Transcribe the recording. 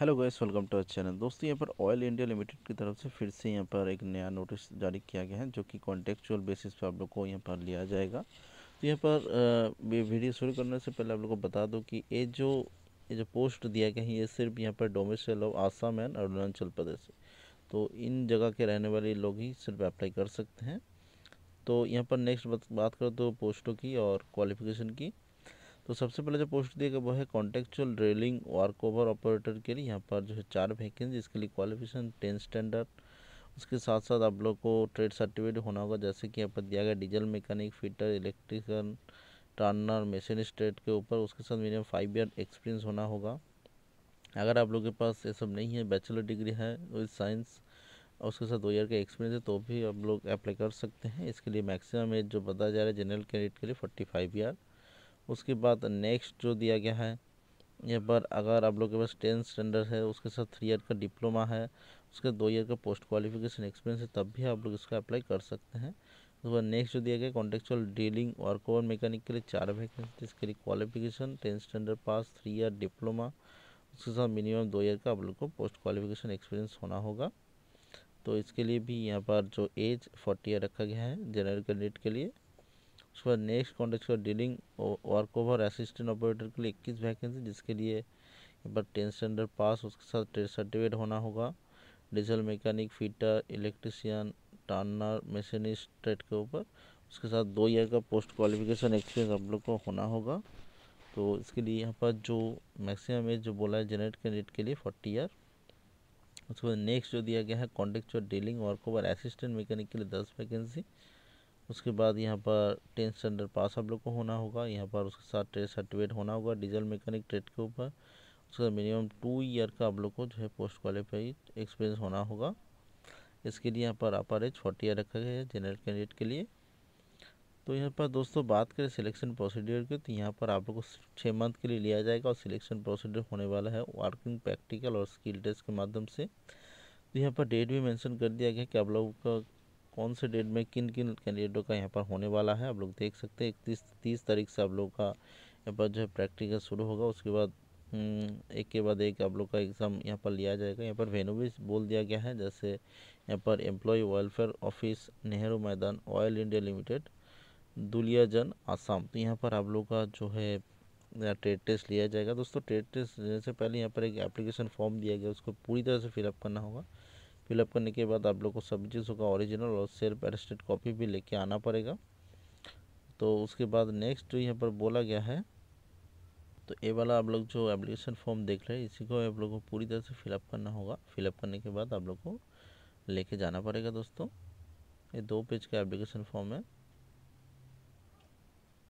hello guys welcome to our channel दोस्तों यहाँ पर ऑयल इंडिया लिमिटेड की तरफ से फिर से यहाँ पर एक नया नोटिस जारी किया गया है जो कि कॉन्टेक्चुअल बेसिस पर आप लोग को यहाँ पर लिया जाएगा तो यहाँ पर ये वीडियो शुरू करने से पहले आप लोग को बता दूँ कि ये जो ये जो पोस्ट दिया गया है ये सिर्फ यहाँ पर domicile of Assam and Arunachal Pradesh तो इन जगह के रहने वाले लोग ही सिर्फ अप्लाई कर सकते हैं तो यहाँ पर नेक्स्ट बात करो तो पोस्टों की और क्वालिफिकेशन की तो सबसे पहले जो पोस्ट दिया गया वो है contractual drilling workover operator के लिए यहाँ पर जो है चार वैकेंसी इसके लिए क्वालिफिकेशन टेन स्टैंडर्ड उसके साथ साथ आप लोग को ट्रेड सर्टिफिकेट होना होगा जैसे कि यहाँ पर दिया गया diesel mechanic fitter electrical turner machinist trade के ऊपर उसके साथ मिनिमम फाइव ईयर एक्सपीरियंस होना होगा अगर आप लोग के पास ये सब नहीं है बैचलर डिग्री है विद साइंस और उसके साथ दो ईयर का एक्सपीरियंस है तो भी आप लोग अप्लाई कर सकते हैं इसके लिए मैक्सिमम एज जो बताया जा रहा है जनरल कैंडिडेट के लिए फोर्टी फाइव ईयर उसके बाद नेक्स्ट जो दिया गया है यहाँ पर अगर आप लोग के पास टेंथ स्टैंडर्ड है उसके साथ थ्री ईयर का डिप्लोमा है उसके दो ईयर का पोस्ट क्वालिफिकेशन एक्सपीरियंस है तब भी आप लोग इसका अप्लाई कर सकते हैं उसके बाद नेक्स्ट जो दिया गया कॉन्ट्रेक्चुअल डीलिंग और कोवर मैकेनिक के लिए चार वैकेंसी इसके लिए qualification tenth standard pass three year diploma उसके साथ मिनिमम दो ईयर का आप लोग को पोस्ट क्वालिफिकेशन एक्सपीरियंस होना होगा तो इसके लिए भी यहाँ पर जो एज फोर्टी ईयर रखा गया है जनरल कैंडिडेट के लिए उसके बाद नेक्स्ट कॉन्टेक्ट का drilling workover assistant operator के लिए इक्कीस वैकेंसी जिसके लिए पर टेंथ स्टैंडर्ड पास उसके साथ ट्रेड सर्टिफिकेट होना होगा diesel mechanic fitter electrician turner machinist trade के ऊपर उसके साथ दो ईयर का पोस्ट क्वालिफिकेशन एक्सपीरियंस आप लोग को होना होगा तो इसके लिए यहाँ पर जो मैक्सिमम एज जो बोला है जनरेट कैंडिडेट के लिए फोर्टी ईयर उसके बाद नेक्स्ट जो दिया गया है contractual drilling workover assistant mechanic के लिए दस वैकेंसी उसके बाद यहाँ पर टेंथ स्टैंडर्ड पास आप लोग को होना होगा यहाँ पर उसके साथ ट्रेड सर्टिफिकेट होना होगा डीजल मैकेनिक ट्रेड के ऊपर उसका मिनिमम टू ईयर का आप लोग को जो है पोस्ट क्वालिफाइड एक्सपीरियंस होना होगा इसके लिए यहाँ पर अपर एज फोर्टी ईयर रखा गया है जनरल कैंडिडेट के लिए तो यहाँ पर दोस्तों बात करें सिलेक्शन प्रोसीड्योर की तो यहाँ पर आप लोग को छः मंथ के लिए लिया जाएगा और सिलेक्शन प्रोसीड्योर होने वाला है वर्किंग प्रैक्टिकल और स्किल टेस्ट के माध्यम से तो यहाँ पर डेट भी मेंशन कर दिया गया कि आप लोगों का कौन से डेट में किन किन कैंडिडेटों का यहाँ पर होने वाला है आप लोग देख सकते हैं इकतीस तीस तारीख से आप लोग का यहाँ पर जो है प्रैक्टिकल शुरू होगा उसके बाद हम्म, एक के बाद एक आप लोग का एग्ज़ाम यहाँ पर लिया जाएगा यहाँ पर वेन्यू भी बोल दिया गया है जैसे यहाँ पर employ welfare office Nehru Maidan oil India limited Duliajan Assam तो यहाँ पर आप लोग का जो है ट्रेड टेस्ट लिया जाएगा दोस्तों ट्रेड टेस्ट लेने से पहले यहाँ पर एक एप्लीकेशन फॉर्म दिया गया उसको पूरी तरह से फिलअप करना होगा फिलअप करने के बाद आप लोग को सभी चीज़ों का ओरिजिनल और सेल्फ एटेस्टेड कॉपी भी लेके आना पड़ेगा तो उसके बाद नेक्स्ट यहाँ पर बोला गया है तो ये वाला आप लोग जो एप्लीकेशन फॉर्म देख रहे हैं इसी को आप लोग को पूरी तरह से फिलअप करना होगा फिलअप करने के बाद आप लोग को लेके जाना पड़ेगा दोस्तों ये दो पेज का एप्लीकेशन फॉर्म है